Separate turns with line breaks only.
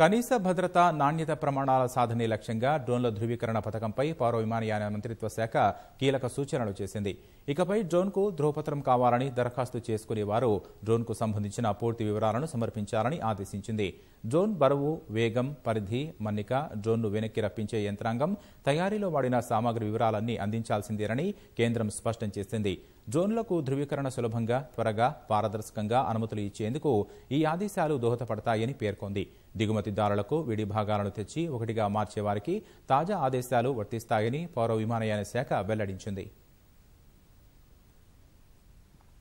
కనీస భద్రత నాణ్యత ప్రమాణాల సాధనే లక్ష్యంగా డ్రోన్ల ధృవీకరణ పథకంపై పౌర విమానయాన మంత్రిత్వ శాఖ కీలక సూచనలు చేసింది ఇకపై డ్రోన్కు ధృవపత్రం కావాలని దరఖాస్తు చేసుకునే వారు డ్రోన్కు సంబంధించిన పూర్తి వివరాలను సమర్పించాలని ఆదేశించింది డ్రోన్ బరువు వేగం పరిధి మన్నిక డ్రోన్ను వెనక్కి రప్పించే యంత్రాంగం తయారీలో వాడిన సామాగ్రి వివరాలన్నీ అందించాల్సిందేనని కేంద్రం స్పష్టం చేసింది జోన్లకు ధృవీకరణ సులభంగా త్వరగా పారదర్శకంగా అనుమతులు ఇచ్చేందుకు ఈ ఆదేశాలు దోహదపడతాయని పేర్కొంది దిగుమతిదారులకు విడి భాగాలను తెచ్చి ఒకటిగా మార్చేవారికి తాజా ఆదేశాలు వర్తిస్తాయని పౌర విమానయాన శాఖ వెల్లడించింది